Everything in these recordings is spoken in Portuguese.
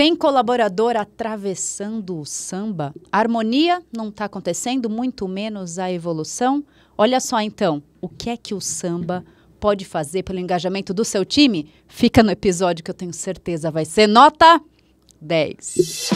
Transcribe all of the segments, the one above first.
Tem colaborador atravessando o samba? A harmonia não está acontecendo, muito menos a evolução. Olha só então, o que é que o samba pode fazer pelo engajamento do seu time? Fica no episódio que eu tenho certeza vai ser nota 10.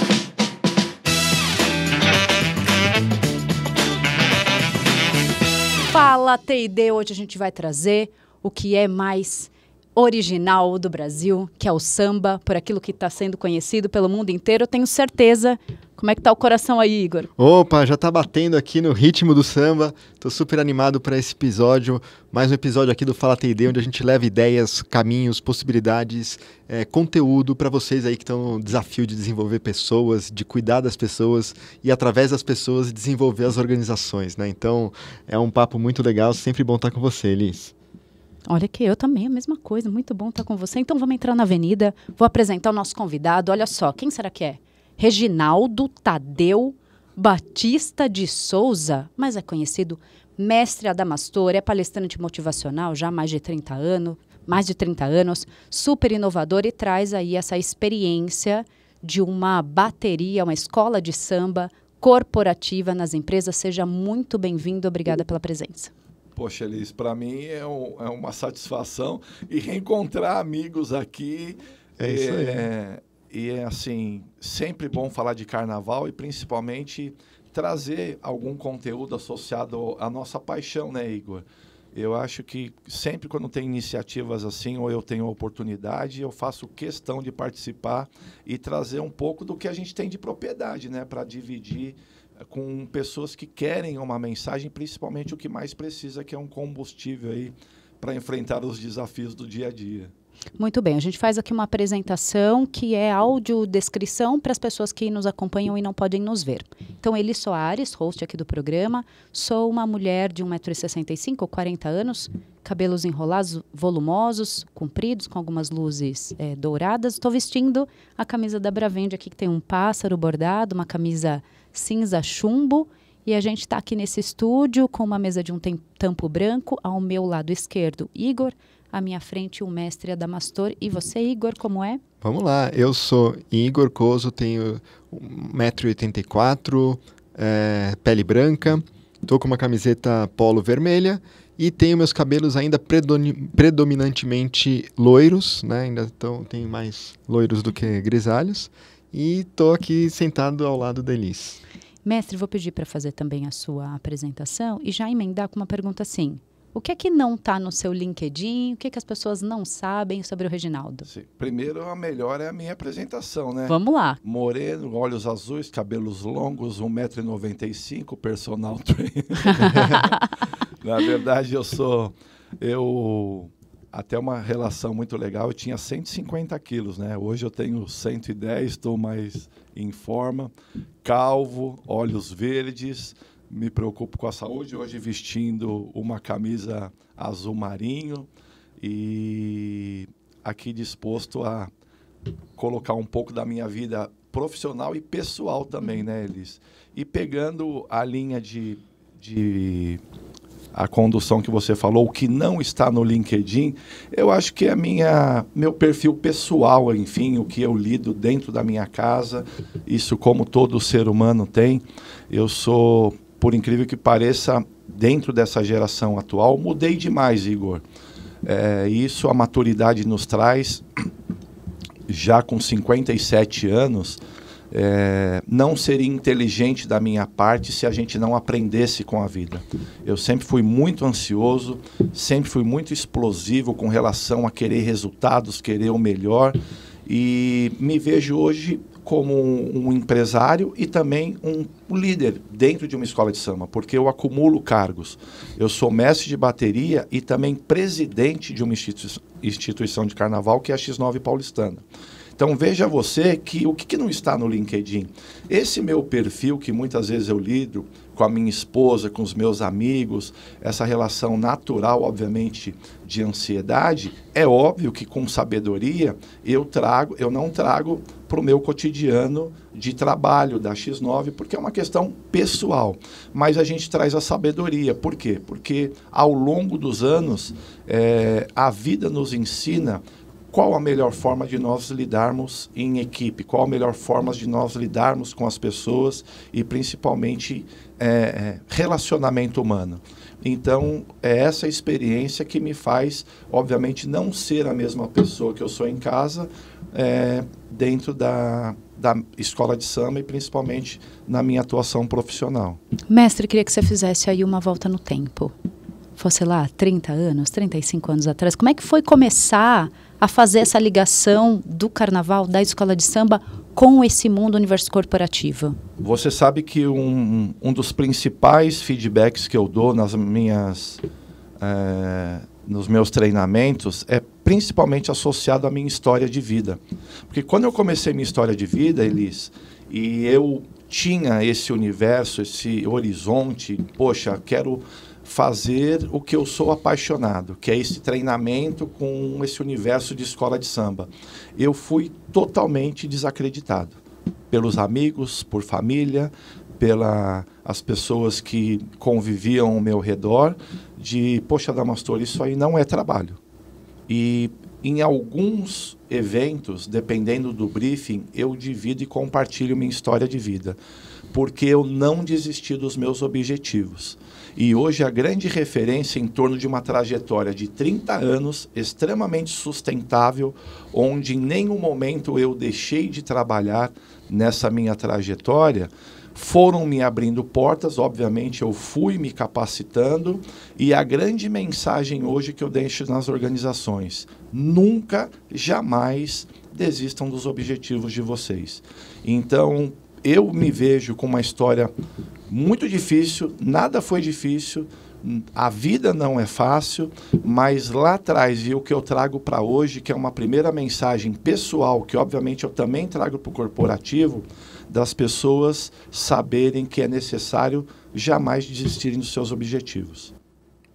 Fala TD, hoje a gente vai trazer o que é mais original do Brasil, que é o samba, por aquilo que está sendo conhecido pelo mundo inteiro. Eu tenho certeza. Como é que tá o coração aí, Igor? Opa, já está batendo aqui no ritmo do samba. Estou super animado para esse episódio, mais um episódio aqui do Fala TD, onde a gente leva ideias, caminhos, possibilidades, é, conteúdo para vocês aí que estão no desafio de desenvolver pessoas, de cuidar das pessoas e através das pessoas desenvolver as organizações, né? Então, é um papo muito legal, sempre bom estar tá com você, Elis. Olha que eu também, a mesma coisa. Muito bom estar com você. Então vamos entrar na avenida. Vou apresentar o nosso convidado. Olha só, quem será que é? Reginaldo Tadeu Batista de Souza, mas é conhecido mestre adamastor, é palestrante motivacional já há mais de 30 anos, mais de 30 anos, super inovador e traz aí essa experiência de uma bateria, uma escola de samba corporativa nas empresas. Seja muito bem-vindo, obrigada pela presença. Poxa, Elis, para mim é, um, é, uma satisfação e reencontrar amigos aqui. É isso aí. É, e é assim, sempre bom falar de carnaval e principalmente trazer algum conteúdo associado à nossa paixão, né, Igor? Eu acho que sempre quando tem iniciativas assim, ou eu tenho oportunidade, eu faço questão de participar e trazer um pouco do que a gente tem de propriedade, né, para dividir com pessoas que querem uma mensagem, principalmente o que mais precisa, que é um combustível aí para enfrentar os desafios do dia a dia. Muito bem, a gente faz aqui uma apresentação que é audiodescrição para as pessoas que nos acompanham e não podem nos ver. Então, Eli Soares, host aqui do programa, sou uma mulher de 1,65m ou 40 anos, cabelos enrolados, volumosos, compridos, com algumas luzes é, douradas. Estou vestindo a camisa da Bravende aqui, que tem um pássaro bordado, uma camisa cinza chumbo. E a gente está aqui nesse estúdio com uma mesa de um tampo branco, ao meu lado esquerdo, Igor, à minha frente o mestre Adamastor. E você, Igor, como é? Vamos lá, eu sou Igor Coso, tenho 1,84m, é, pele branca, estou com uma camiseta polo vermelha e tenho meus cabelos ainda predominantemente loiros, né? Ainda tão, tenho mais loiros do que grisalhos. E estou aqui sentado ao lado da Elis. Mestre, vou pedir para fazer também a sua apresentação e já emendar com uma pergunta assim. O que é que não está no seu LinkedIn? O que, é que as pessoas não sabem sobre o Reginaldo? Sim. Primeiro, a melhor é a minha apresentação, né? Vamos lá. Moreno, olhos azuis, cabelos longos, 1,95m, personal trainer. Na verdade, eu sou. Eu até uma relação muito legal. Eu tinha 150 quilos, né? Hoje eu tenho 110, estou mais em forma, calvo, olhos verdes, me preocupo com a saúde. Hoje vestindo uma camisa azul marinho e aqui disposto a colocar um pouco da minha vida profissional e pessoal também, né, Elis? E pegando a linha de, de a condução que você falou, o que não está no LinkedIn, eu acho que é minha, meu perfil pessoal, enfim, o que eu lido dentro da minha casa, isso como todo ser humano tem. Eu sou, por incrível que pareça, dentro dessa geração atual, mudei demais, Igor. É, isso a maturidade nos traz, já com 57 anos, é, não seria inteligente da minha parte se a gente não aprendesse com a vida. Eu sempre fui muito ansioso, sempre fui muito explosivo com relação a querer resultados, querer o melhor. E me vejo hoje como um, um empresário e também um líder dentro de uma escola de samba, porque eu acumulo cargos. Eu sou mestre de bateria e também presidente de uma instituição de carnaval, que é a X9 Paulistana. Então veja você que o que, que, não está no LinkedIn? Esse meu perfil que muitas vezes eu lido com a minha esposa, com os meus amigos, essa relação natural, obviamente, de ansiedade, é óbvio que com sabedoria eu trago, eu não trago para o meu cotidiano de trabalho da X9, porque é uma questão pessoal. Mas a gente traz a sabedoria. Por quê? Porque ao longo dos anos é, a vida nos ensina qual a melhor forma de nós lidarmos em equipe, qual a melhor forma de nós lidarmos com as pessoas e principalmente é, é, relacionamento humano. Então, é essa experiência que me faz, obviamente, não ser a mesma pessoa que eu sou em casa, é, dentro da, da escola de samba e principalmente na minha atuação profissional. Mestre, queria que você fizesse aí uma volta no tempo. Fosse lá 30 anos, 35 anos atrás. Como é que foi começar a fazer essa ligação do carnaval, da escola de samba, com esse mundo universo corporativo? Você sabe que um, um dos principais feedbacks que eu dou nas minhas, é, nos meus treinamentos é principalmente associado à minha história de vida. Porque quando eu comecei minha história de vida, Elis, e eu tinha esse universo, esse horizonte, poxa, quero fazer o que eu sou apaixonado, que é esse treinamento com esse universo de escola de samba. Eu fui totalmente desacreditado pelos amigos, por família, pelas as pessoas que conviviam ao meu redor, de, poxa, Damastor, isso aí não é trabalho. E em alguns eventos, dependendo do briefing, eu divido e compartilho minha história de vida, porque eu não desisti dos meus objetivos e hoje a grande referência em torno de uma trajetória de 30 anos extremamente sustentável, onde em nenhum momento eu deixei de trabalhar nessa minha trajetória. Foram me abrindo portas, obviamente eu fui me capacitando, e a grande mensagem hoje que eu deixo nas organizações: nunca, jamais desistam dos objetivos de vocês. Então, eu me vejo com uma história muito difícil, nada foi difícil, a vida não é fácil, mas lá atrás, e o que eu trago para hoje, que é uma primeira mensagem pessoal, que obviamente eu também trago para o corporativo, das pessoas saberem que é necessário jamais desistirem dos seus objetivos.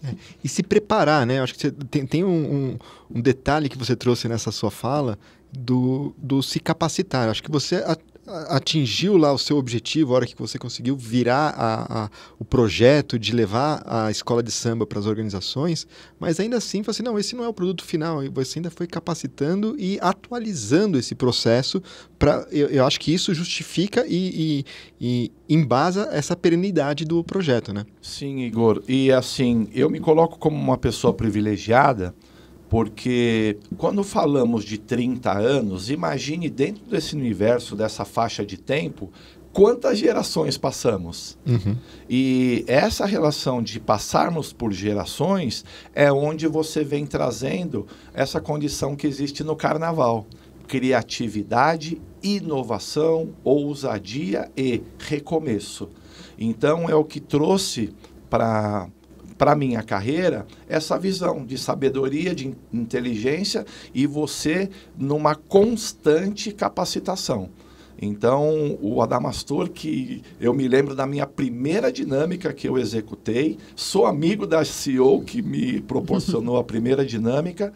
É, e se preparar, né? acho que tem, tem um, um, um, detalhe que você trouxe nessa sua fala do, do se capacitar. acho que você atingiu lá o seu objetivo, a hora que você conseguiu virar a, a, o projeto de levar a escola de samba para as organizações, mas ainda assim, você assim, não, esse não é o produto final, você ainda foi capacitando e atualizando esse processo, eu, eu acho que isso justifica e, e, e embasa essa perenidade do projeto, né? Sim, Igor, e assim, eu me coloco como uma pessoa privilegiada, porque quando falamos de 30 anos, imagine dentro desse universo, dessa faixa de tempo, quantas gerações passamos. Uhum. E essa relação de passarmos por gerações é onde você vem trazendo essa condição que existe no carnaval: criatividade, inovação, ousadia e recomeço. Então é o que trouxe para para minha carreira essa visão de sabedoria, de inteligência e você numa constante capacitação. Então, o Adamastor, que eu me lembro da minha primeira dinâmica que eu executei, sou amigo da CEO que me proporcionou a primeira dinâmica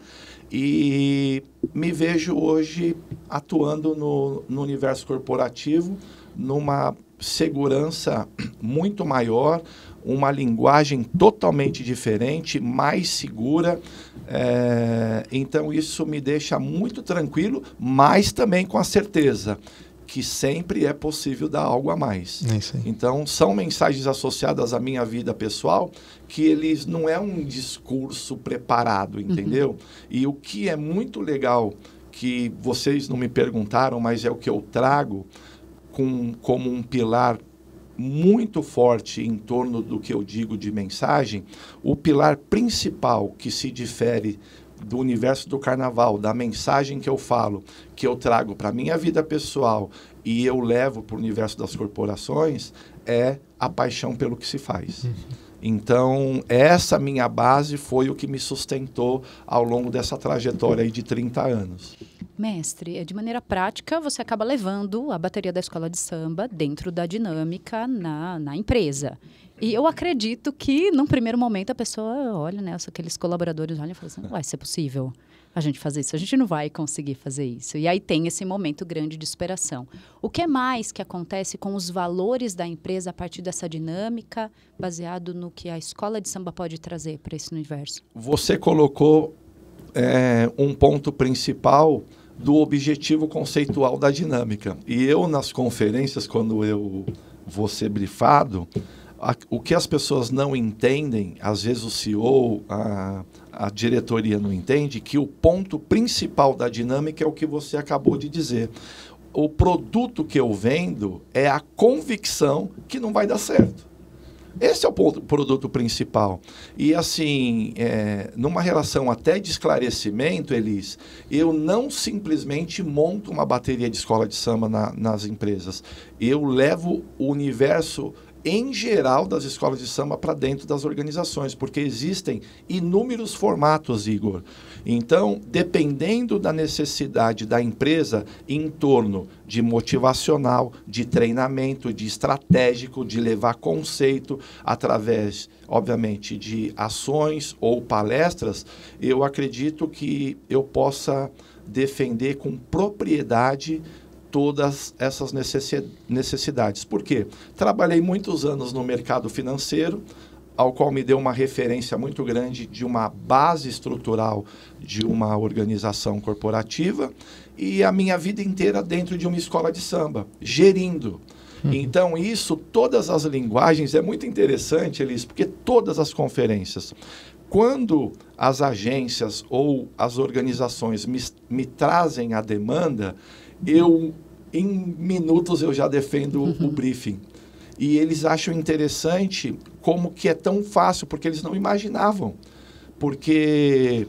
e me vejo hoje atuando no, no universo corporativo numa segurança muito maior, uma linguagem totalmente diferente, mais segura. É, então, isso me deixa muito tranquilo, mas também com a certeza que sempre é possível dar algo a mais. É então, são mensagens associadas à minha vida pessoal que eles não é um discurso preparado, uhum. entendeu? Uhum. E o que é muito legal que vocês não me perguntaram, mas é o que eu trago com, como um pilar muito forte em torno do que eu digo de mensagem, o pilar principal que se difere do universo do carnaval, da mensagem que eu falo, que eu trago para a minha vida pessoal e eu levo para o universo das corporações, é a paixão pelo que se faz. Uhum. Então, essa minha base foi o que me sustentou ao longo dessa trajetória de 30 anos. Mestre, é, de maneira prática, você acaba levando a bateria da escola de samba dentro da dinâmica na, na empresa. E eu acredito que, num primeiro momento, a pessoa olha, né? Aqueles colaboradores olham e falam assim, uai, isso é possível a gente fazer isso. A gente não vai conseguir fazer isso. E aí tem esse momento grande de superação. O que é mais que acontece com os valores da empresa a partir dessa dinâmica, baseado no que a escola de samba pode trazer para esse universo? Você colocou é, um ponto principal do objetivo conceitual da dinâmica. E eu, nas conferências, quando eu vou ser brifado, a, o que as pessoas não entendem, às vezes o CEO, a, a diretoria não entende, que o ponto principal da dinâmica é o que você acabou de dizer. O produto que eu vendo é a convicção que não vai dar certo. Esse é o ponto, produto principal. E assim, é, numa relação até de esclarecimento, Elis, eu não simplesmente monto uma bateria de escola de samba na, nas empresas. Eu levo o universo em geral das escolas de samba para dentro das organizações, porque existem inúmeros formatos, Igor. Então, dependendo da necessidade da empresa em torno de motivacional, de treinamento, de estratégico, de levar conceito através, obviamente, de ações ou palestras, eu acredito que eu possa defender com propriedade todas essas necessidades. Por quê? Trabalhei muitos anos no mercado financeiro, ao qual me deu uma referência muito grande de uma base estrutural de uma organização corporativa e a minha vida inteira dentro de uma escola de samba, gerindo. Uhum. Então, isso, todas as linguagens, é muito interessante, Elis, porque todas as conferências, quando as agências ou as organizações me, me trazem a demanda, eu, em minutos, eu já defendo uhum. o briefing e eles acham interessante como que é tão fácil, porque eles não imaginavam. Porque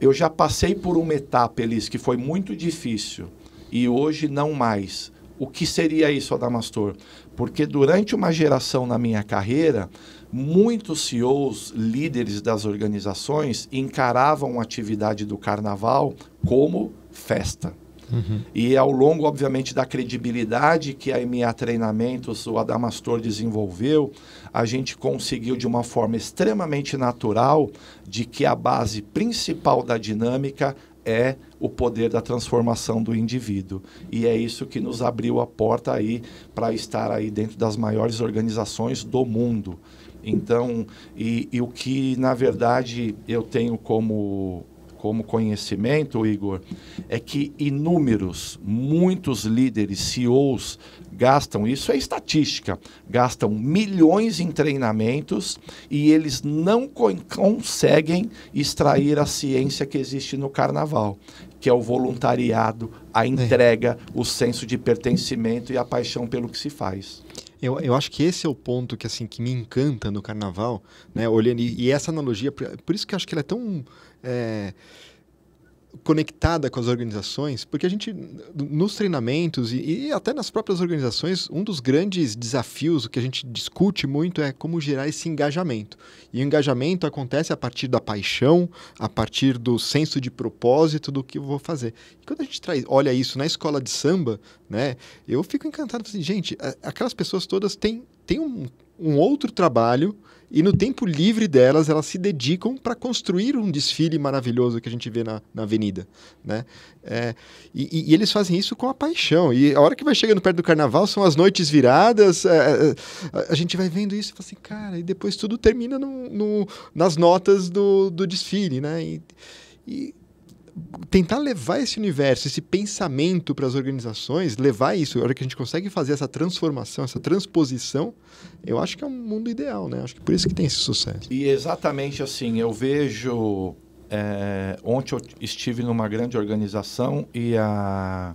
eu já passei por uma etapa, Elis, que foi muito difícil e hoje não mais. O que seria isso, Adamastor? Porque durante uma geração na minha carreira, muitos CEOs, líderes das organizações, encaravam a atividade do carnaval como festa. Uhum. E ao longo, obviamente, da credibilidade que a MA Treinamentos, o Adamastor desenvolveu, a gente conseguiu de uma forma extremamente natural de que a base principal da dinâmica é o poder da transformação do indivíduo. E é isso que nos abriu a porta aí para estar aí dentro das maiores organizações do mundo. Então, e, e o que na verdade eu tenho como como conhecimento, Igor, é que inúmeros, muitos líderes, CEOs, gastam, isso é estatística, gastam milhões em treinamentos e eles não conseguem extrair a ciência que existe no carnaval, que é o voluntariado, a é. entrega, o senso de pertencimento e a paixão pelo que se faz. Eu, eu, acho que esse é o ponto que assim que me encanta no carnaval, né? Olhando e, e essa analogia, por, por isso que eu acho que ela é tão é, conectada com as organizações, porque a gente, nos treinamentos e, e, até nas próprias organizações, um dos grandes desafios, o que a gente discute muito, é como gerar esse engajamento. E o engajamento acontece a partir da paixão, a partir do senso de propósito do que eu vou fazer. E quando a gente traz, olha isso na escola de samba, né, eu fico encantado, assim, gente, aquelas pessoas todas têm, têm um, um outro trabalho e no tempo livre delas, elas se dedicam para construir um desfile maravilhoso que a gente vê na, na avenida. Né? É, e, e, eles fazem isso com a paixão. E a hora que vai chegando perto do carnaval, são as noites viradas, é, a, é, é, a, gente vai vendo isso e fala assim, cara, e depois tudo termina no, no nas notas do, do desfile. Né? E, e tentar levar esse universo, esse pensamento para as organizações, levar isso, a hora que a gente consegue fazer essa transformação, essa transposição, eu acho que é um mundo ideal, né? Acho que por isso que tem esse sucesso. E exatamente assim, eu vejo. É, ontem eu estive numa grande organização e a,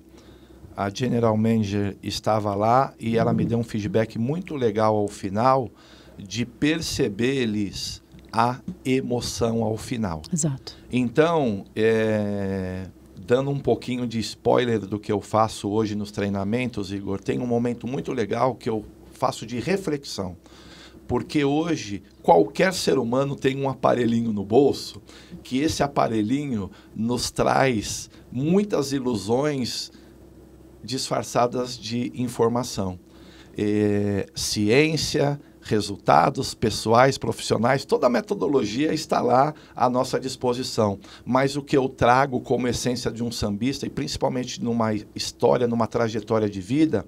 a General Manager estava lá e ela me uhum. deu um feedback muito legal ao final de perceber eles a emoção ao final. Exato. Então, é, dando um pouquinho de spoiler do que eu faço hoje nos treinamentos, Igor, tem um momento muito legal que eu faço de reflexão. Porque hoje qualquer ser humano tem um aparelhinho no bolso, que esse aparelhinho nos traz muitas ilusões disfarçadas de informação. É, ciência, resultados pessoais, profissionais, toda a metodologia está lá à nossa disposição. Mas o que eu trago como essência de um sambista, e principalmente numa história, numa trajetória de vida,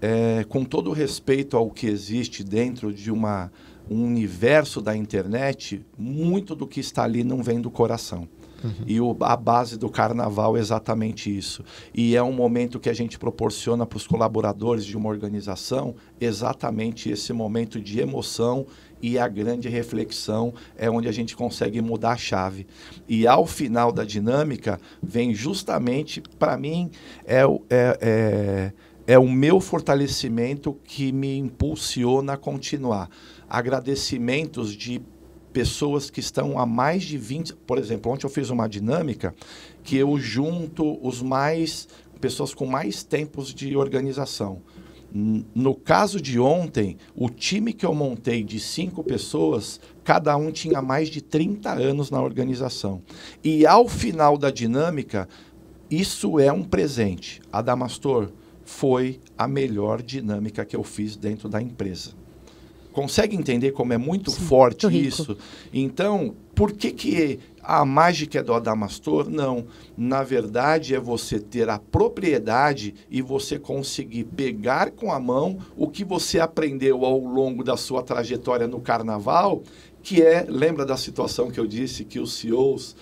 é, com todo o respeito ao que existe dentro de uma, um universo da internet, muito do que está ali não vem do coração. Uhum. E o, a base do carnaval é exatamente isso. E é um momento que a gente proporciona para os colaboradores de uma organização exatamente esse momento de emoção e a grande reflexão é onde a gente consegue mudar a chave. E ao final da dinâmica, vem justamente, para mim, é, é, é, é o meu fortalecimento que me impulsiona a continuar. Agradecimentos de pessoas que estão há mais de 20. Por exemplo, ontem eu fiz uma dinâmica que eu junto os mais. pessoas com mais tempos de organização. No caso de ontem, o time que eu montei de cinco pessoas, cada um tinha mais de 30 anos na organização. E ao final da dinâmica, isso é um presente. A Damastor foi a melhor dinâmica que eu fiz dentro da empresa. Consegue entender como é muito Sim, forte muito isso? Então, por que, que a mágica é do Adamastor? Não. Na verdade, é você ter a propriedade e você conseguir pegar com a mão o que você aprendeu ao longo da sua trajetória no carnaval, que é, lembra da situação que eu disse que os CEOs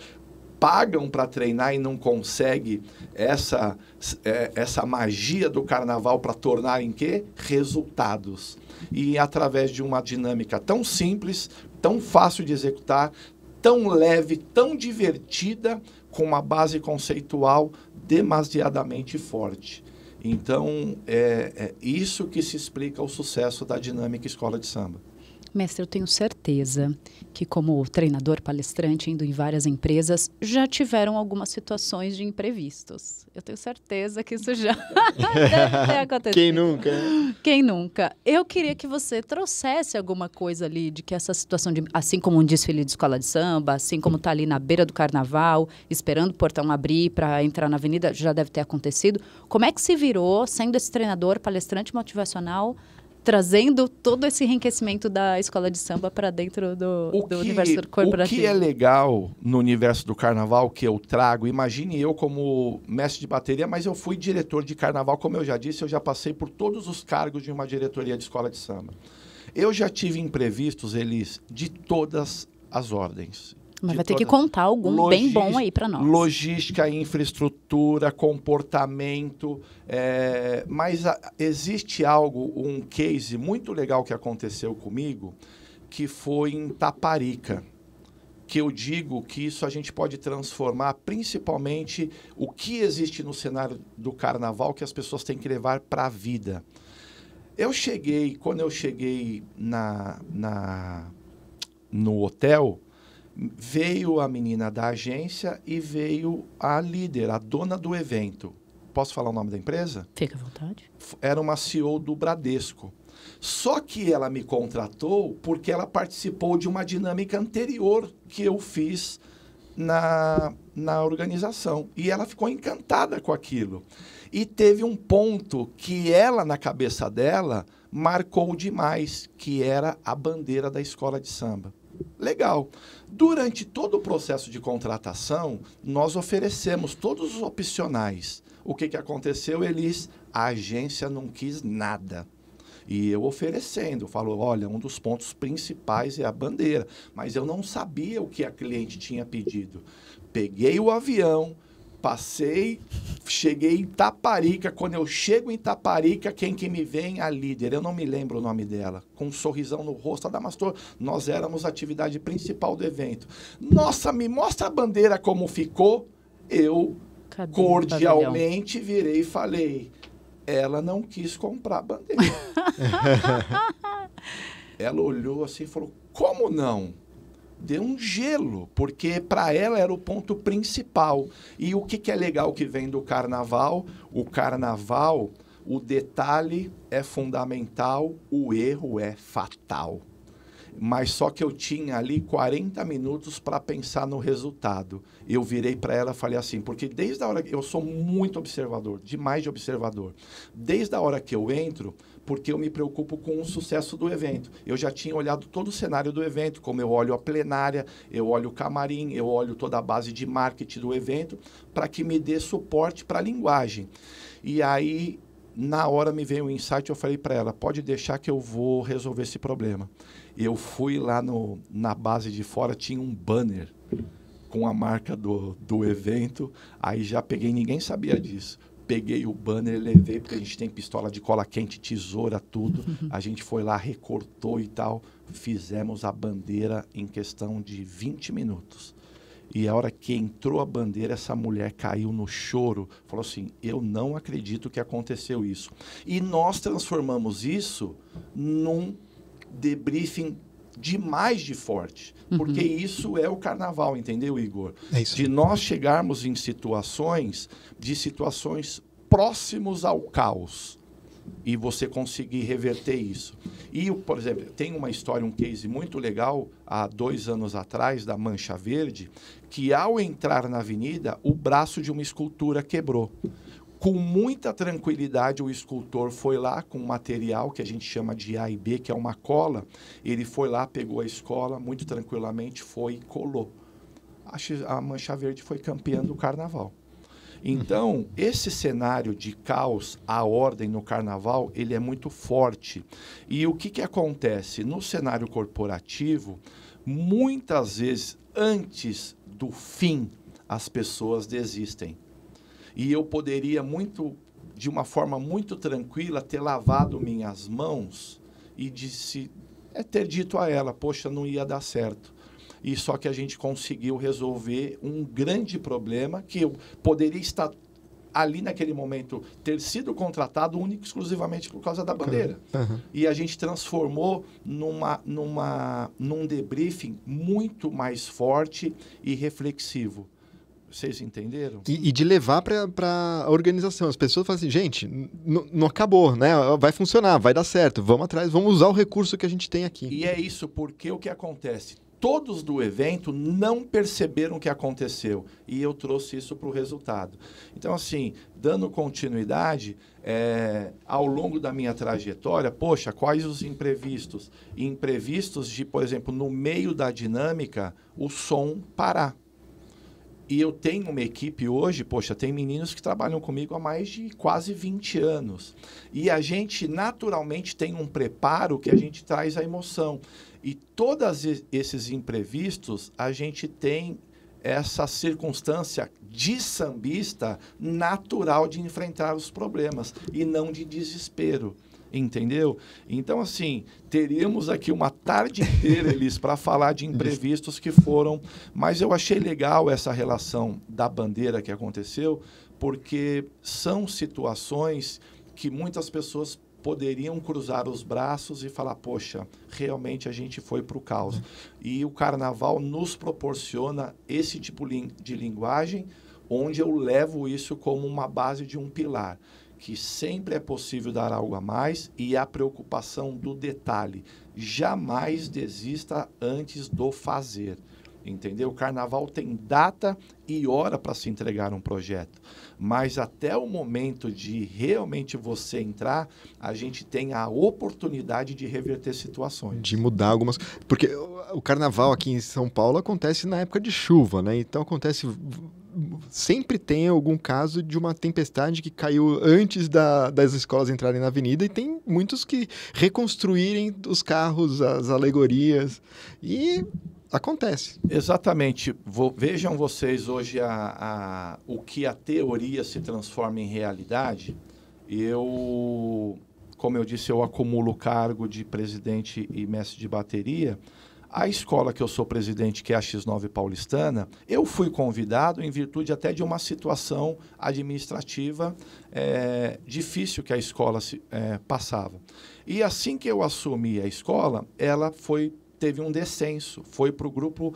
pagam para treinar e não consegue essa, é, essa magia do carnaval para tornar em quê? Resultados e através de uma dinâmica tão simples, tão fácil de executar, tão leve, tão divertida, com uma base conceitual demasiadamente forte. Então, é, é isso que se explica o sucesso da dinâmica escola de samba. Mestre, eu tenho certeza que, como treinador palestrante, indo em várias empresas, já tiveram algumas situações de imprevistos. Eu tenho certeza que isso já deve ter acontecido. Quem nunca? Né? Quem nunca. Eu queria que você trouxesse alguma coisa ali de que essa situação de, assim como um desfile de escola de samba, assim como tá ali na beira do carnaval, esperando o portão abrir para entrar na avenida, já deve ter acontecido. Como é que se virou sendo esse treinador palestrante motivacional trazendo todo esse enriquecimento da escola de samba para dentro do, do que, universo corporativo. O que é legal no universo do carnaval que eu trago, imagine eu como mestre de bateria, mas eu fui diretor de carnaval, como eu já disse, eu já passei por todos os cargos de uma diretoria de escola de samba. Eu já tive imprevistos, eles de todas as ordens, mas vai ter que contar algum bem bom aí para nós. Logística, infraestrutura, comportamento. É, mas a, existe algo, um case muito legal que aconteceu comigo, que foi em Taparica. Que eu digo que isso a gente pode transformar principalmente o que existe no cenário do carnaval que as pessoas têm que levar para a vida. Eu cheguei, quando eu cheguei na, na no hotel, veio a menina da agência e veio a líder, a dona do evento. Posso falar o nome da empresa? Fica à vontade. Era uma CEO do Bradesco. Só que ela me contratou porque ela participou de uma dinâmica anterior que eu fiz na, na organização. E ela ficou encantada com aquilo. E teve um ponto que ela, na cabeça dela, marcou demais, que era a bandeira da escola de samba. Legal. Durante todo o processo de contratação, nós oferecemos todos os opcionais. O que, que aconteceu, Elis? A agência não quis nada. E eu oferecendo, eu falo, olha, um dos pontos principais é a bandeira, mas eu não sabia o que a cliente tinha pedido. Peguei o avião, Passei, cheguei em Taparica. Quando eu chego em Taparica, quem que me vem? A líder. Eu não me lembro o nome dela. Com um sorrisão no rosto, a Damastor. Nós éramos a atividade principal do evento. Nossa, me mostra a bandeira como ficou. Eu Cadê cordialmente virei e falei. Ela não quis comprar a bandeira. ela olhou assim e falou: Como não? deu um gelo, porque para ela era o ponto principal. E o que, que é legal que vem do carnaval? O carnaval, o detalhe é fundamental, o erro é fatal. Mas só que eu tinha ali 40 minutos para pensar no resultado. Eu virei para ela e falei assim, porque desde a hora que eu sou muito observador, demais de observador. Desde a hora que eu entro, porque eu me preocupo com o sucesso do evento. Eu já tinha olhado todo o cenário do evento, como eu olho a plenária, eu olho o camarim, eu olho toda a base de marketing do evento, para que me dê suporte para a linguagem. E aí, na hora me veio o um insight, eu falei para ela, pode deixar que eu vou resolver esse problema. Eu fui lá no, na base de fora, tinha um banner com a marca do, do evento. Aí já peguei, ninguém sabia disso peguei o banner, levei, porque a gente tem pistola de cola quente, tesoura, tudo. A gente foi lá, recortou e tal. Fizemos a bandeira em questão de 20 minutos. E a hora que entrou a bandeira, essa mulher caiu no choro, falou assim: Eu não acredito que aconteceu isso. E nós transformamos isso num debriefing demais de forte. Uhum. Porque isso é o carnaval, entendeu, Igor? É isso. De nós chegarmos em situações, de situações próximos ao caos e você conseguir reverter isso. E, por exemplo, tem uma história, um case muito legal, há dois anos atrás, da Mancha Verde, que ao entrar na avenida, o braço de uma escultura quebrou. Com muita tranquilidade, o escultor foi lá com o material que a gente chama de A e B, que é uma cola. Ele foi lá, pegou a escola, muito tranquilamente foi e colou. A Mancha Verde foi campeã do carnaval. Então, uhum. esse cenário de caos, a ordem no carnaval, ele é muito forte. E o que, que acontece? No cenário corporativo, muitas vezes antes do fim, as pessoas desistem. E eu poderia muito, de uma forma muito tranquila, ter lavado minhas mãos e disse, é ter dito a ela, poxa, não ia dar certo. E só que a gente conseguiu resolver um grande problema que eu poderia estar ali naquele momento ter sido contratado único exclusivamente por causa da bandeira. Uhum. E a gente transformou numa, numa, num debriefing muito mais forte e reflexivo. Vocês entenderam? E, e de levar para a organização. As pessoas falam assim, gente, não acabou, né? Vai funcionar, vai dar certo, vamos atrás, vamos usar o recurso que a gente tem aqui. E é isso, porque o que acontece? Todos do evento não perceberam o que aconteceu. E eu trouxe isso para o resultado. Então, assim, dando continuidade, é, ao longo da minha trajetória, poxa, quais os imprevistos? Imprevistos de, por exemplo, no meio da dinâmica, o som parar. E eu tenho uma equipe hoje, poxa, tem meninos que trabalham comigo há mais de quase 20 anos. E a gente naturalmente tem um preparo que a gente traz a emoção. E todos esses imprevistos, a gente tem essa circunstância de sambista natural de enfrentar os problemas e não de desespero. Entendeu? Então, assim, teríamos aqui uma tarde inteira, Elis, para falar de imprevistos que foram. Mas eu achei legal essa relação da bandeira que aconteceu, porque são situações que muitas pessoas poderiam cruzar os braços e falar: poxa, realmente a gente foi para o caos. É. E o carnaval nos proporciona esse tipo de linguagem, onde eu levo isso como uma base de um pilar que sempre é possível dar algo a mais e a preocupação do detalhe. Jamais desista antes do fazer. Entendeu? O carnaval tem data e hora para se entregar um projeto, mas até o momento de realmente você entrar, a gente tem a oportunidade de reverter situações. De mudar algumas. Porque o carnaval aqui em São Paulo acontece na época de chuva, né? Então acontece sempre tem algum caso de uma tempestade que caiu antes da, das escolas entrarem na avenida e tem muitos que reconstruírem os carros, as alegorias e acontece. Exatamente. vejam vocês hoje a, a, o que a teoria se transforma em realidade. Eu, como eu disse, eu acumulo cargo de presidente e mestre de bateria. A escola que eu sou presidente, que é a X9 Paulistana, eu fui convidado em virtude até de uma situação administrativa é, difícil que a escola se, é, passava. E assim que eu assumi a escola, ela foi teve um descenso, foi para o grupo,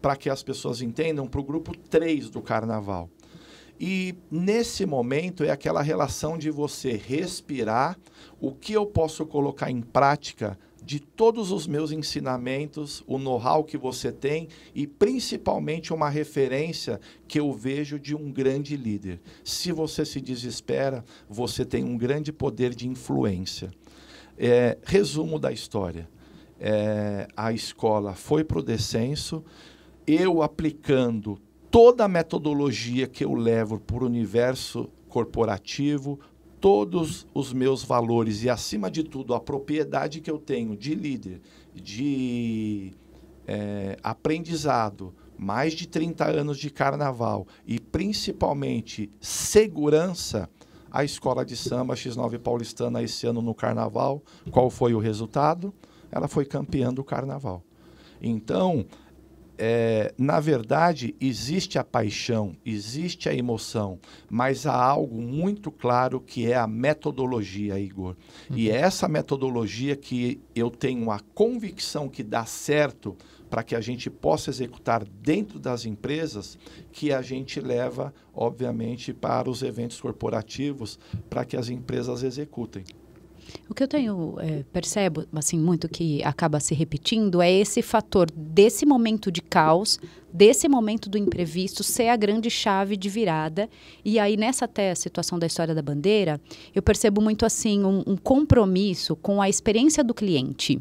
para que as pessoas entendam, para o grupo 3 do carnaval. E nesse momento é aquela relação de você respirar o que eu posso colocar em prática de todos os meus ensinamentos, o know-how que você tem e principalmente uma referência que eu vejo de um grande líder. Se você se desespera, você tem um grande poder de influência. É, resumo da história: é, a escola foi para o descenso, eu aplicando toda a metodologia que eu levo por universo corporativo, todos os meus valores e, acima de tudo, a propriedade que eu tenho de líder, de é, aprendizado, mais de 30 anos de carnaval e, principalmente, segurança, a escola de samba X9 paulistana esse ano no carnaval, qual foi o resultado? Ela foi campeã do carnaval. Então, é, na verdade, existe a paixão, existe a emoção, mas há algo muito claro que é a metodologia, Igor. Uhum. E é essa metodologia que eu tenho a convicção que dá certo para que a gente possa executar dentro das empresas, que a gente leva, obviamente, para os eventos corporativos, para que as empresas executem. O que eu tenho, é, percebo, assim, muito que acaba se repetindo é esse fator desse momento de caos, desse momento do imprevisto ser a grande chave de virada. E aí, nessa até a situação da história da bandeira, eu percebo muito, assim, um, um compromisso com a experiência do cliente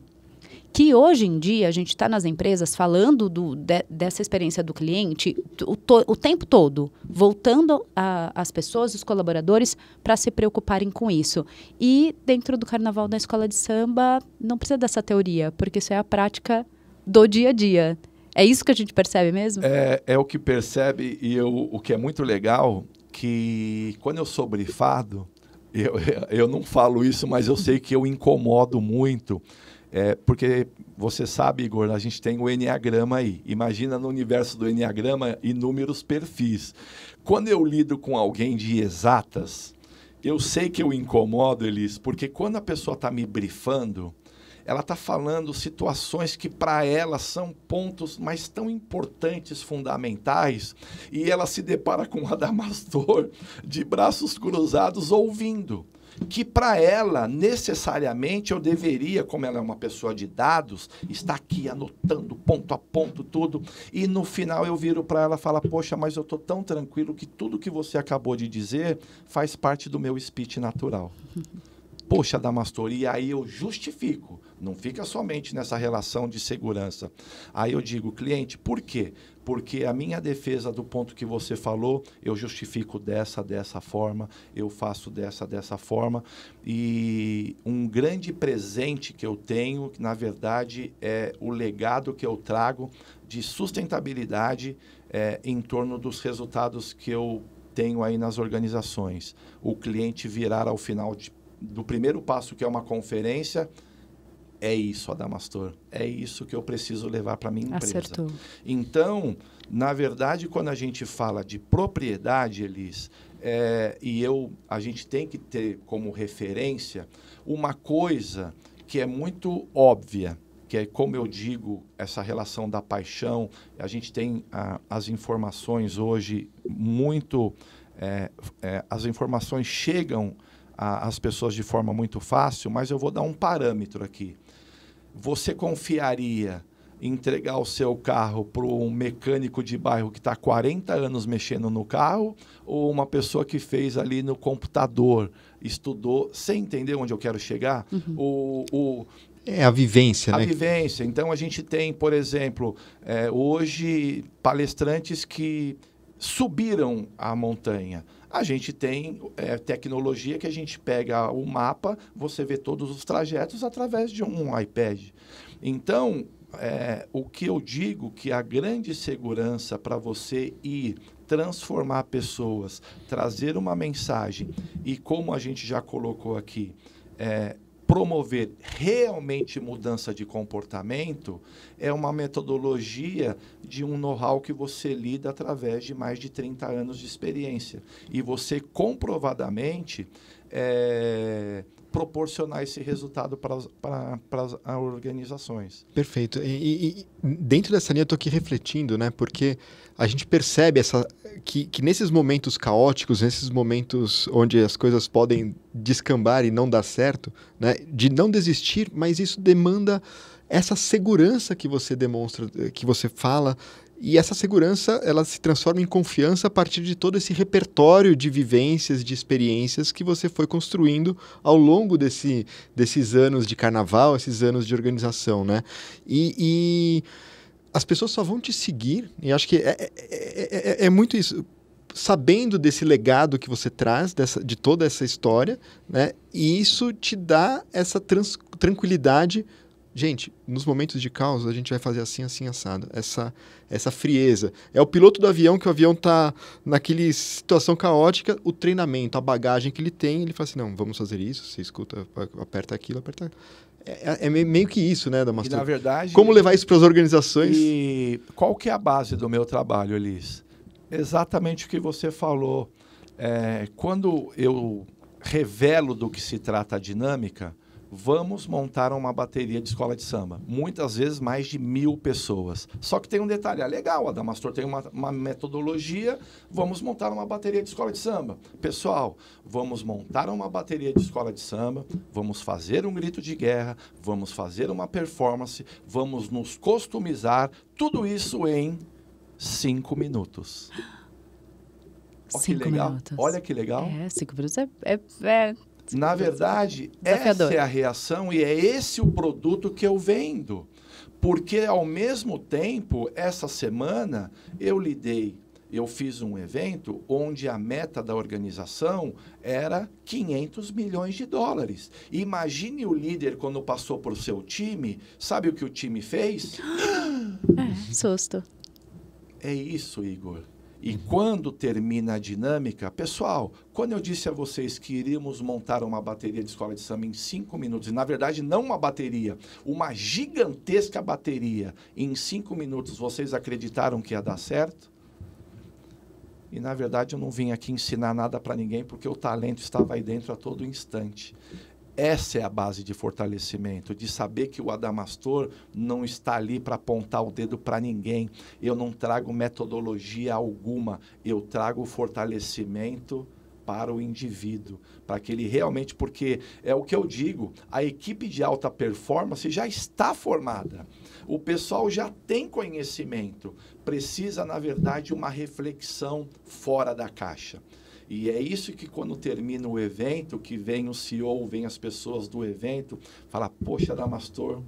que hoje em dia a gente está nas empresas falando do, de, dessa experiência do cliente o, to, o tempo todo, voltando a, as pessoas, os colaboradores, para se preocuparem com isso. E dentro do carnaval da escola de samba, não precisa dessa teoria, porque isso é a prática do dia a dia. É isso que a gente percebe mesmo? É, é o que percebe, e eu, o que é muito legal, que quando eu sou brifado, eu, eu não falo isso, mas eu sei que eu incomodo muito é, porque você sabe, Igor, a gente tem o Enneagrama aí. Imagina no universo do Enneagrama inúmeros perfis. Quando eu lido com alguém de exatas, eu sei que eu incomodo eles, porque quando a pessoa está me brifando, ela está falando situações que para ela são pontos, mas tão importantes, fundamentais, e ela se depara com um Adamastor de braços cruzados ouvindo que para ela, necessariamente, eu deveria, como ela é uma pessoa de dados, estar aqui anotando ponto a ponto tudo. E no final eu viro para ela e falo: Poxa, mas eu estou tão tranquilo que tudo que você acabou de dizer faz parte do meu speech natural. Poxa, Damastor, e aí eu justifico. Não fica somente nessa relação de segurança. Aí eu digo, cliente, por quê? porque a minha defesa do ponto que você falou, eu justifico dessa, dessa forma, eu faço dessa, dessa forma. E um grande presente que eu tenho, que na verdade é o legado que eu trago de sustentabilidade é, em torno dos resultados que eu tenho aí nas organizações. O cliente virar ao final de, do primeiro passo, que é uma conferência é isso, Adamastor, é isso que eu preciso levar para minha empresa. Acertou. Então, na verdade, quando a gente fala de propriedade, Elis, é, e eu, a gente tem que ter como referência uma coisa que é muito óbvia, que é como eu digo, essa relação da paixão. A gente tem a, as informações hoje muito. É, é, as informações chegam às pessoas de forma muito fácil, mas eu vou dar um parâmetro aqui você confiaria entregar o seu carro para um mecânico de bairro que está 40 anos mexendo no carro ou uma pessoa que fez ali no computador, estudou, sem entender onde eu quero chegar? Uhum. O, o, é a vivência, a né? A vivência. Então a gente tem, por exemplo, é, hoje palestrantes que subiram a montanha. A gente tem é, tecnologia que a gente pega o mapa, você vê todos os trajetos através de um iPad. Então, é, o que eu digo que a grande segurança para você ir transformar pessoas, trazer uma mensagem e como a gente já colocou aqui, é, promover realmente mudança de comportamento é uma metodologia de um know-how que você lida através de mais de 30 anos de experiência. E você comprovadamente é, proporcionar esse resultado para, para, para as ah, organizações. Perfeito. E, e dentro dessa linha eu estou aqui refletindo, né? Porque a gente percebe essa, que, que nesses momentos caóticos, nesses momentos onde as coisas podem descambar e não dar certo, né? De não desistir, mas isso demanda essa segurança que você demonstra, que você fala, e essa segurança, ela se transforma em confiança a partir de todo esse repertório de vivências, de experiências que você foi construindo ao longo desse, desses anos de carnaval, esses anos de organização, né? E, e as pessoas só vão te seguir, e acho que é, é, é, é, é muito isso sabendo desse legado que você traz, dessa, de toda essa história, né? E isso te dá essa tranquilidade gente, nos momentos de caos a gente vai fazer assim, assim, assado. Essa, essa frieza. É o piloto do avião que o avião tá naquele situação caótica, o treinamento, a bagagem que ele tem, ele fala assim, não, vamos fazer isso, você escuta, aperta aquilo, aperta... É, é, é meio que isso, né, Damastor? E, na verdade... Como levar isso para as organizações? E qual que é a base do meu trabalho, Elis? Exatamente o que você falou. É, quando eu revelo do que se trata a dinâmica vamos montar uma bateria de escola de samba. Muitas vezes mais de mil pessoas. Só que tem um detalhe, é legal, a Damastor tem uma, uma, metodologia, vamos montar uma bateria de escola de samba. Pessoal, vamos montar uma bateria de escola de samba, vamos fazer um grito de guerra, vamos fazer uma performance, vamos nos customizar, tudo isso em cinco minutos. Olha cinco que legal. Minutos. Olha que legal. É, cinco minutos é, é, é na é verdade, Desafiador. essa é a reação e é esse o produto que eu vendo. Porque, ao mesmo tempo, essa semana eu lidei, eu fiz um evento onde a meta da organização era 500 milhões de dólares. Imagine o líder quando passou para o seu time, sabe o que o time fez? É, susto. É isso, Igor. E quando termina a dinâmica, pessoal, quando eu disse a vocês que iríamos montar uma bateria de escola de samba em cinco minutos, e na verdade não uma bateria, uma gigantesca bateria em cinco minutos, vocês acreditaram que ia dar certo? E na verdade eu não vim aqui ensinar nada para ninguém, porque o talento estava aí dentro a todo instante. Essa é a base de fortalecimento, de saber que o Adamastor não está ali para apontar o dedo para ninguém. Eu não trago metodologia alguma, eu trago fortalecimento para o indivíduo, para que ele realmente, porque é o que eu digo, a equipe de alta performance já está formada. O pessoal já tem conhecimento, precisa, na verdade, uma reflexão fora da caixa. E é isso que quando termina o evento, que vem o CEO, vem as pessoas do evento, fala, poxa, Damastor,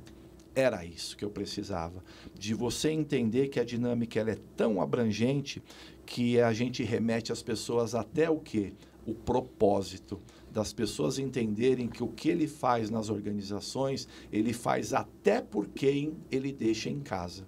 era isso que eu precisava. De você entender que a dinâmica ela é tão abrangente que a gente remete as pessoas até o quê? O propósito das pessoas entenderem que o que ele faz nas organizações, ele faz até por quem ele deixa em casa.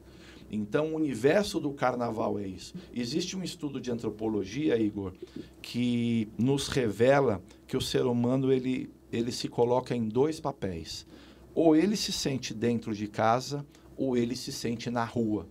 Então, o universo do carnaval é isso. Existe um estudo de antropologia, Igor, que nos revela que o ser humano ele, ele se coloca em dois papéis. Ou ele se sente dentro de casa, ou ele se sente na rua.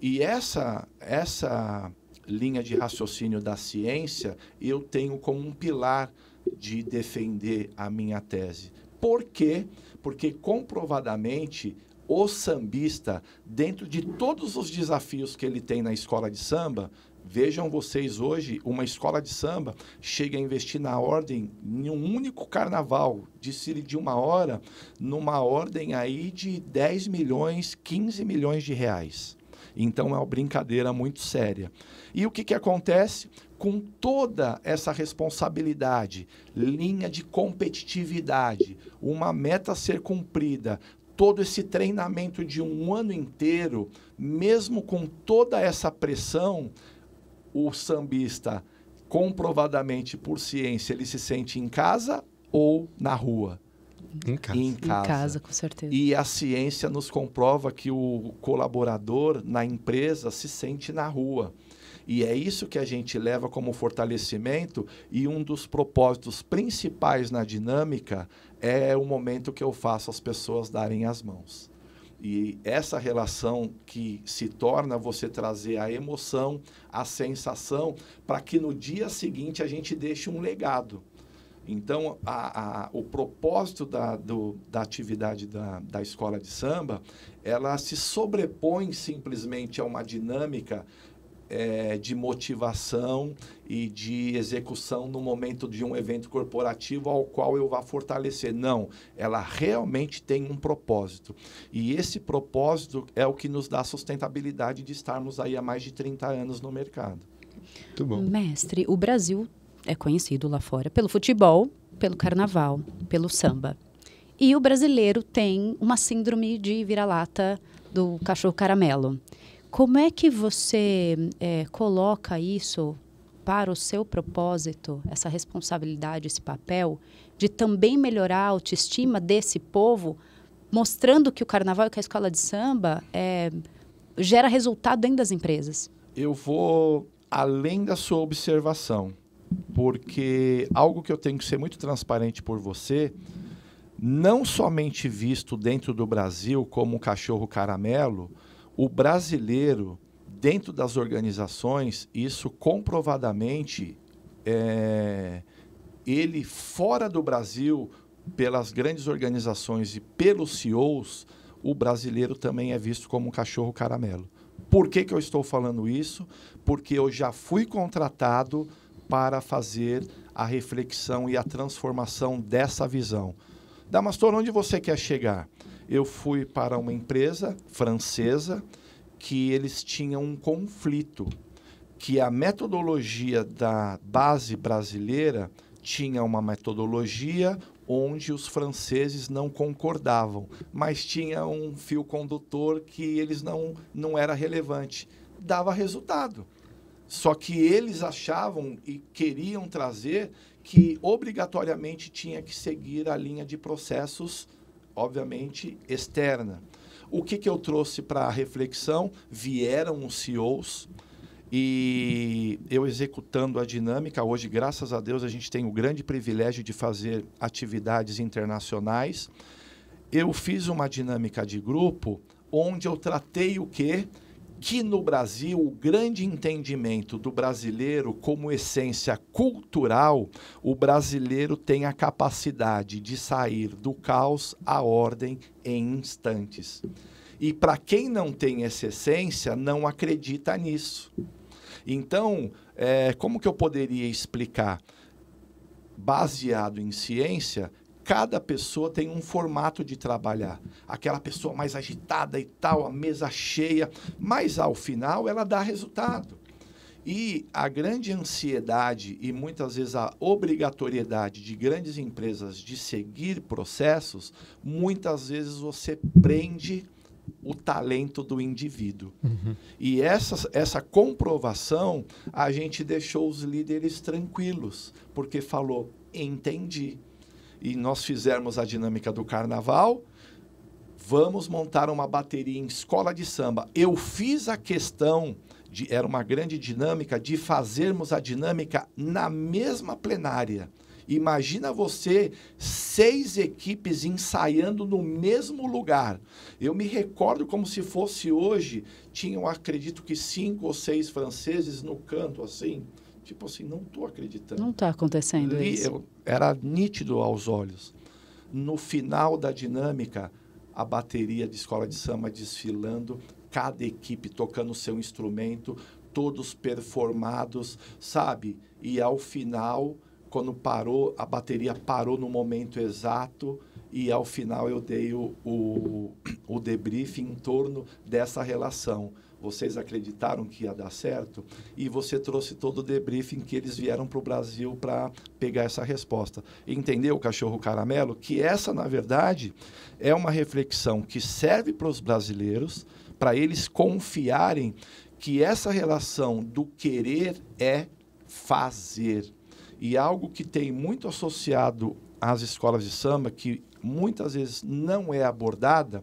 E essa, essa linha de raciocínio da ciência eu tenho como um pilar de defender a minha tese. Por quê? Porque comprovadamente o sambista, dentro de todos os desafios que ele tem na escola de samba, Vejam vocês hoje, uma escola de samba chega a investir na ordem em um único carnaval, desfile de uma hora, numa ordem aí de 10 milhões, 15 milhões de reais. Então é uma brincadeira muito séria. E o que, que acontece? Com toda essa responsabilidade, linha de competitividade, uma meta a ser cumprida, todo esse treinamento de um ano inteiro, mesmo com toda essa pressão, o sambista, comprovadamente por ciência, ele se sente em casa ou na rua? Em casa. em casa. Em casa. com certeza. E a ciência nos comprova que o colaborador na empresa se sente na rua. E é isso que a gente leva como fortalecimento e um dos propósitos principais na dinâmica é o momento que eu faço as pessoas darem as mãos. E essa relação que se torna você trazer a emoção, a sensação, para que no dia seguinte a gente deixe um legado. Então, a, a, o propósito da, do, da atividade da, da escola de samba, ela se sobrepõe simplesmente a uma dinâmica é, de motivação e de execução no momento de um evento corporativo ao qual eu vá fortalecer. Não, ela realmente tem um propósito. E esse propósito é o que nos dá sustentabilidade de estarmos aí há mais de 30 anos no mercado. Muito bom. Mestre, o Brasil é conhecido lá fora pelo futebol, pelo carnaval, pelo samba. E o brasileiro tem uma síndrome de vira-lata do cachorro caramelo. Como é que você é, coloca isso para o seu propósito, essa responsabilidade, esse papel, de também melhorar a autoestima desse povo, mostrando que o carnaval e que a escola de samba é, gera resultado dentro das empresas? Eu vou além da sua observação, porque algo que eu tenho que ser muito transparente por você, não somente visto dentro do Brasil como um cachorro caramelo, o brasileiro, dentro das organizações, isso comprovadamente, é, ele fora do Brasil, pelas grandes organizações e pelos CEOs, o brasileiro também é visto como um cachorro caramelo. Por que, que eu estou falando isso? Porque eu já fui contratado para fazer a reflexão e a transformação dessa visão. Damastor, onde você quer chegar? eu fui para uma empresa francesa que eles tinham um conflito, que a metodologia da base brasileira tinha uma metodologia onde os franceses não concordavam, mas tinha um fio condutor que eles não não era relevante, dava resultado. Só que eles achavam e queriam trazer que obrigatoriamente tinha que seguir a linha de processos obviamente, externa. O que, que eu trouxe para a reflexão? Vieram os CEOs e eu executando a dinâmica. Hoje, graças a Deus, a gente tem o grande privilégio de fazer atividades internacionais. Eu fiz uma dinâmica de grupo onde eu tratei o que? que no Brasil o grande entendimento do brasileiro como essência cultural, o brasileiro tem a capacidade de sair do caos à ordem em instantes. E para quem não tem essa essência, não acredita nisso. Então, é, como que eu poderia explicar? Baseado em ciência, cada pessoa tem um formato de trabalhar. Aquela pessoa mais agitada e tal, a mesa cheia, mas ao final ela dá resultado. E a grande ansiedade e muitas vezes a obrigatoriedade de grandes empresas de seguir processos, muitas vezes você prende o talento do indivíduo. Uhum. E essa, essa comprovação, a gente deixou os líderes tranquilos, porque falou: entendi e nós fizermos a dinâmica do carnaval, vamos montar uma bateria em escola de samba. Eu fiz a questão de, era uma grande dinâmica de fazermos a dinâmica na mesma plenária. Imagina você seis equipes ensaiando no mesmo lugar. Eu me recordo como se fosse hoje, tinham acredito que cinco ou seis franceses no canto assim, Tipo assim, não estou acreditando. Não está acontecendo Li, isso. Eu, era nítido aos olhos. No final da dinâmica, a bateria de escola de samba desfilando, cada equipe tocando o seu instrumento, todos performados, sabe? E ao final, quando parou, a bateria parou no momento exato e ao final eu dei o, o, o debrief em torno dessa relação vocês acreditaram que ia dar certo e você trouxe todo o debriefing que eles vieram para o Brasil para pegar essa resposta. Entendeu, cachorro caramelo? Que essa, na verdade, é uma reflexão que serve para os brasileiros, para eles confiarem que essa relação do querer é fazer. E algo que tem muito associado às escolas de samba, que muitas vezes não é abordada,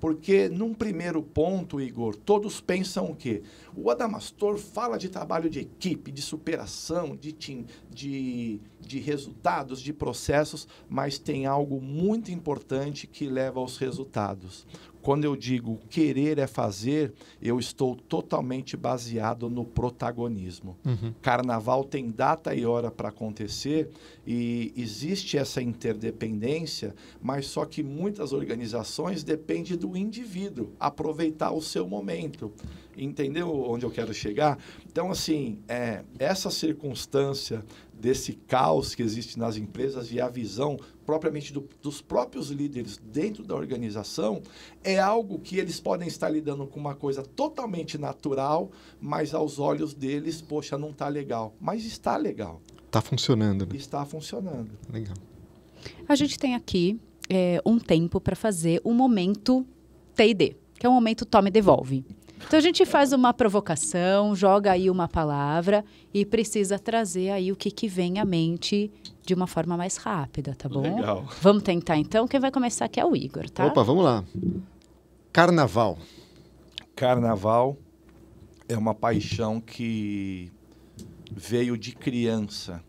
porque, num primeiro ponto, Igor, todos pensam o quê? O Adamastor fala de trabalho de equipe, de superação, de, team, de de resultados, de processos, mas tem algo muito importante que leva aos resultados. Quando eu digo querer é fazer, eu estou totalmente baseado no protagonismo. Uhum. Carnaval tem data e hora para acontecer e existe essa interdependência, mas só que muitas organizações dependem do indivíduo aproveitar o seu momento. Entendeu onde eu quero chegar? Então, assim, é, essa circunstância desse caos que existe nas empresas e a visão propriamente do, dos próprios líderes dentro da organização é algo que eles podem estar lidando com uma coisa totalmente natural, mas aos olhos deles, poxa, não está legal. Mas está legal. Está funcionando. Né? Está funcionando. Legal. A gente tem aqui é, um tempo para fazer o um momento TD, que é o um momento tome e devolve. Então a gente faz uma provocação, joga aí uma palavra e precisa trazer aí o que, que vem à mente de uma forma mais rápida, tá bom? Legal. Vamos tentar então. Quem vai começar aqui é o Igor, tá? Opa, vamos lá. Carnaval. Carnaval é uma paixão que veio de criança.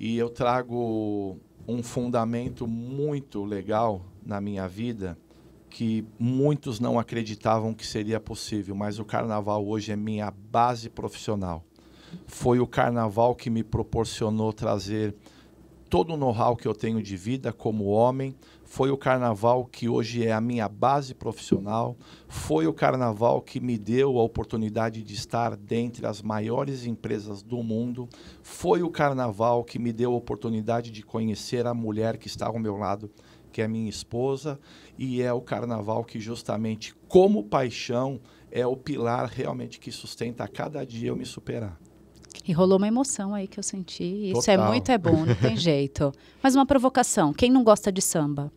E eu trago um fundamento muito legal na minha vida que muitos não acreditavam que seria possível, mas o carnaval hoje é minha base profissional. Foi o carnaval que me proporcionou trazer todo o know-how que eu tenho de vida como homem, foi o carnaval que hoje é a minha base profissional, foi o carnaval que me deu a oportunidade de estar dentre as maiores empresas do mundo, foi o carnaval que me deu a oportunidade de conhecer a mulher que está ao meu lado que é minha esposa, e é o carnaval que, justamente como paixão, é o pilar realmente que sustenta a cada dia eu me superar. E rolou uma emoção aí que eu senti. Isso é Total. é muito é bom, não tem jeito. Mas uma provocação, quem não gosta de samba?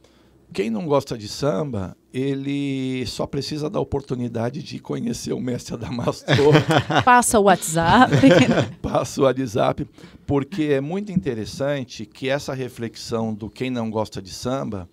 Quem não gosta de samba ele só precisa da oportunidade de conhecer o mestre Adamastor. Passa o WhatsApp. Passa o WhatsApp, porque é muito interessante que essa reflexão do quem não gosta de samba,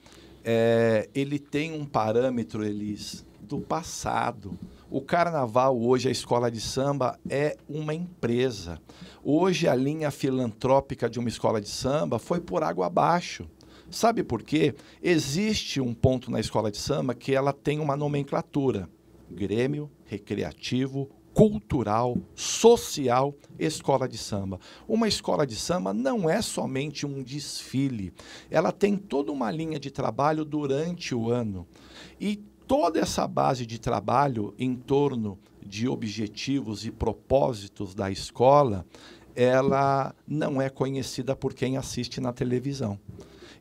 é, ele tem um parâmetro, Elis, do passado. O carnaval hoje, a escola de samba, é uma empresa. Hoje, a linha filantrópica de uma escola de samba foi por água abaixo. Sabe por quê? Existe um ponto na escola de samba que ela tem uma nomenclatura: Grêmio, Recreativo, cultural, social, escola de samba. Uma escola de samba não é somente um desfile. Ela tem toda uma linha de trabalho durante o ano. E toda essa base de trabalho em torno de objetivos e propósitos da escola, ela não é conhecida por quem assiste na televisão.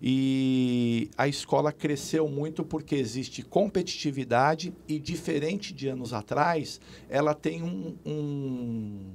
E a escola cresceu muito porque existe competitividade e, diferente de anos atrás, ela tem um, um,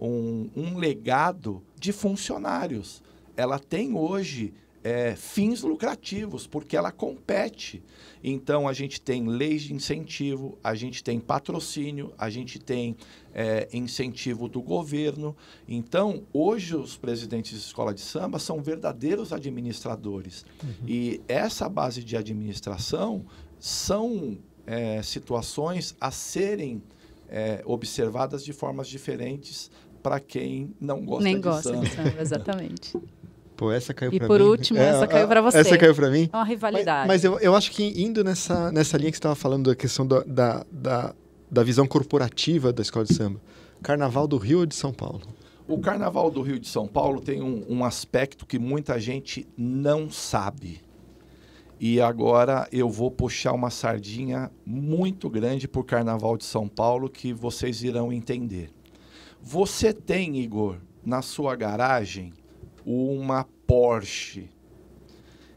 um, um legado de funcionários. Ela tem hoje é, fins lucrativos, porque ela compete. Então, a gente tem leis de incentivo, a gente tem patrocínio, a gente tem é, incentivo do governo. Então, hoje, os presidentes de escola de samba são verdadeiros administradores. Uhum. E essa base de administração são é, situações a serem é, observadas de formas diferentes para quem não gosta Nem de gosta samba. de samba, exatamente. Pô, essa caiu e pra mim. E por último, é, essa caiu para você. Essa caiu para mim. É uma rivalidade. Mas, mas, eu, eu acho que indo nessa, nessa linha que você estava falando da questão da, da, da, da visão corporativa da escola de samba, Carnaval do Rio ou de São Paulo? O Carnaval do Rio de São Paulo tem um, um, aspecto que muita gente não sabe. E agora eu vou puxar uma sardinha muito grande para o Carnaval de São Paulo que vocês irão entender. Você tem, Igor, na sua garagem uma Porsche.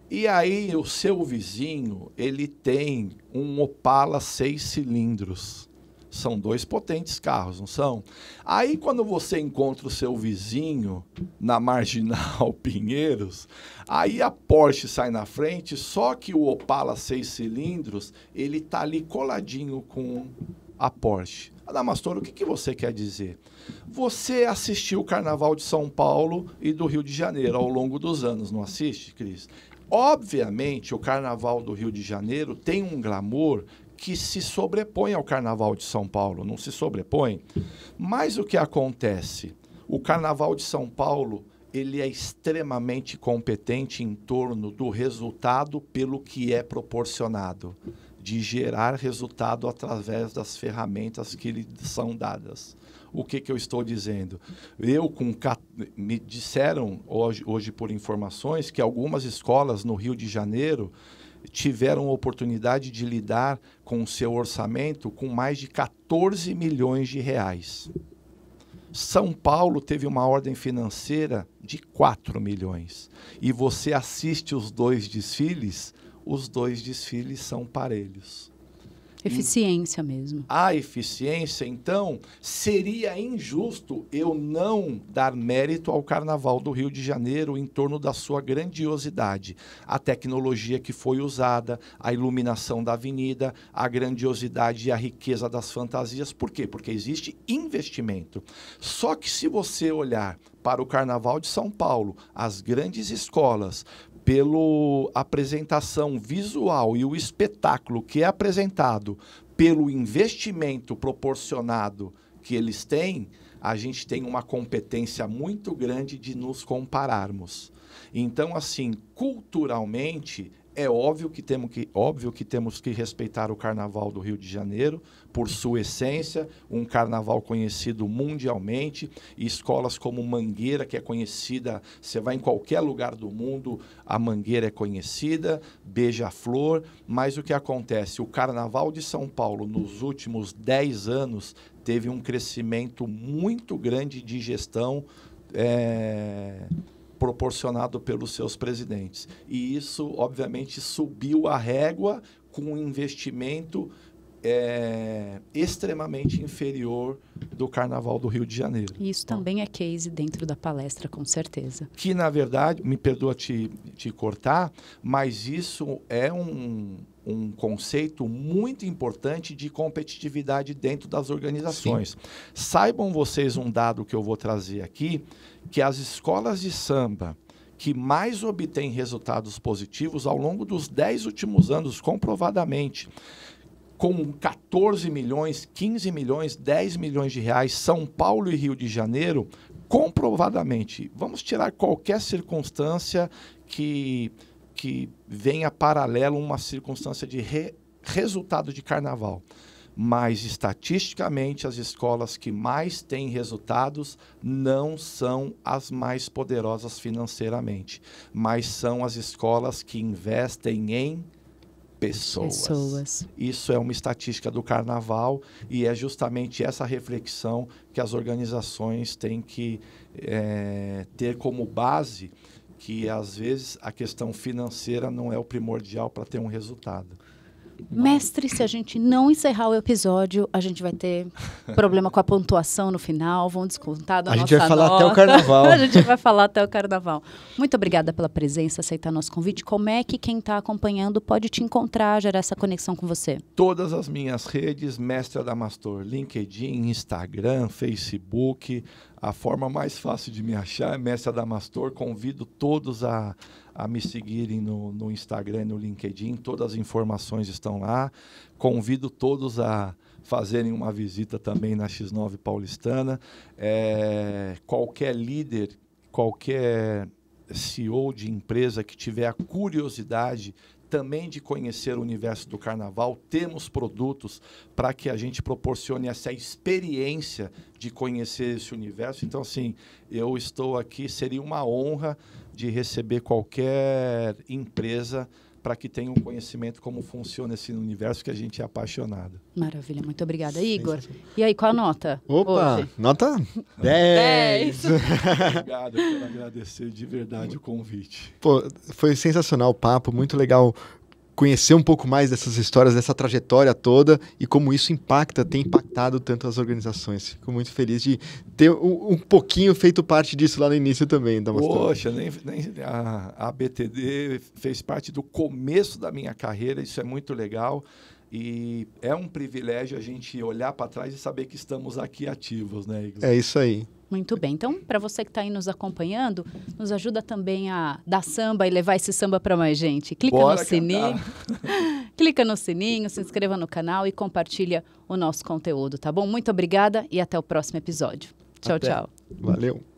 E aí o seu vizinho, ele tem um Opala seis cilindros. São dois potentes carros, não são? Aí quando você encontra o seu vizinho na Marginal Pinheiros, aí a Porsche sai na frente, só que o Opala seis cilindros, ele tá ali coladinho com a Porsche. Adamastor, o que, que você quer dizer? Você assistiu o Carnaval de São Paulo e do Rio de Janeiro ao longo dos anos, não assiste, Cris? Obviamente, o Carnaval do Rio de Janeiro tem um glamour que se sobrepõe ao Carnaval de São Paulo, não se sobrepõe. Mas o que acontece? O Carnaval de São Paulo ele é extremamente competente em torno do resultado pelo que é proporcionado, de gerar resultado através das ferramentas que lhe são dadas. O que, que eu estou dizendo? Eu com me disseram hoje, hoje por informações que algumas escolas no Rio de Janeiro tiveram a oportunidade de lidar com o seu orçamento com mais de 14 milhões de reais. São Paulo teve uma ordem financeira de 4 milhões. E você assiste os dois desfiles, os dois desfiles são parelhos. Eficiência mesmo. A eficiência, então, seria injusto eu não dar mérito ao Carnaval do Rio de Janeiro em torno da sua grandiosidade. A tecnologia que foi usada, a iluminação da avenida, a grandiosidade e a riqueza das fantasias. Por quê? Porque existe investimento. Só que se você olhar para o Carnaval de São Paulo, as grandes escolas, pela apresentação visual e o espetáculo que é apresentado, pelo investimento proporcionado que eles têm, a gente tem uma competência muito grande de nos compararmos. Então, assim, culturalmente é óbvio que, temos que, óbvio que temos que respeitar o Carnaval do Rio de Janeiro, por sua essência, um carnaval conhecido mundialmente, e escolas como Mangueira, que é conhecida, você vai em qualquer lugar do mundo, a Mangueira é conhecida, Beija-Flor, mas o que acontece? O Carnaval de São Paulo, nos últimos 10 anos, teve um crescimento muito grande de gestão. É proporcionado pelos seus presidentes. E isso, obviamente, subiu a régua com um investimento é, extremamente inferior do Carnaval do Rio de Janeiro. Isso também é case dentro da palestra, com certeza. Que, na verdade, me perdoa te, te cortar, mas isso é um, um conceito muito importante de competitividade dentro das organizações. Sim. Saibam vocês um dado que eu vou trazer aqui, que as escolas de samba que mais obtêm resultados positivos ao longo dos 10 últimos anos, comprovadamente, com 14 milhões, 15 milhões, 10 milhões de reais, São Paulo e Rio de Janeiro, comprovadamente. Vamos tirar qualquer circunstância que que venha paralelo uma circunstância de re, resultado de carnaval. Mas, estatisticamente, as escolas que mais têm resultados não são as mais poderosas financeiramente, mas são as escolas que investem em Pessoas. pessoas. Isso é uma estatística do carnaval e é justamente essa reflexão que as organizações têm que é, ter como base que às vezes a questão financeira não é o primordial para ter um resultado. Mestre, se a gente não encerrar o episódio, a gente vai ter problema com a pontuação no final, vão descontar da a nossa gente vai falar nota. até o carnaval. a gente vai falar até o carnaval. Muito obrigada pela presença, aceitar nosso convite. Como é que quem está acompanhando pode te encontrar, gerar essa conexão com você? Todas as minhas redes, Mestre Adamastor, LinkedIn, Instagram, Facebook, a forma mais fácil de me achar é Mestre Adamastor. Convido todos a, a me seguirem no, no Instagram e no LinkedIn. Todas as informações estão lá. Convido todos a fazerem uma visita também na X9 Paulistana. É, qualquer líder, qualquer CEO de empresa que tiver a curiosidade também de conhecer o universo do carnaval, temos produtos para que a gente proporcione essa experiência de conhecer esse universo. Então, assim, eu estou aqui, seria uma honra de receber qualquer empresa para que tenham conhecimento como funciona esse universo que a gente é apaixonado. Maravilha, muito obrigada. Igor, e aí, qual a nota? Opa, hoje? nota 10! Obrigado, por agradecer de verdade o convite. Pô, foi sensacional o papo, muito legal conhecer um pouco mais dessas histórias, dessa trajetória toda e como isso impacta, tem impactado tanto as organizações. Fico muito feliz de ter um, um pouquinho feito parte disso lá no início também. Tá da Poxa, nem, nem a, a BTD fez parte do começo da minha carreira, isso é muito legal. E é um privilégio a gente olhar para trás e saber que estamos aqui ativos, né, Igor? É isso aí. Muito bem. Então, para você que está aí nos acompanhando, nos ajuda também a dar samba e levar esse samba para mais gente. Clica Bora no cantar. sininho, clica no sininho, se inscreva no canal e compartilha o nosso conteúdo, tá bom? Muito obrigada e até o próximo episódio. Tchau, até. tchau. Valeu.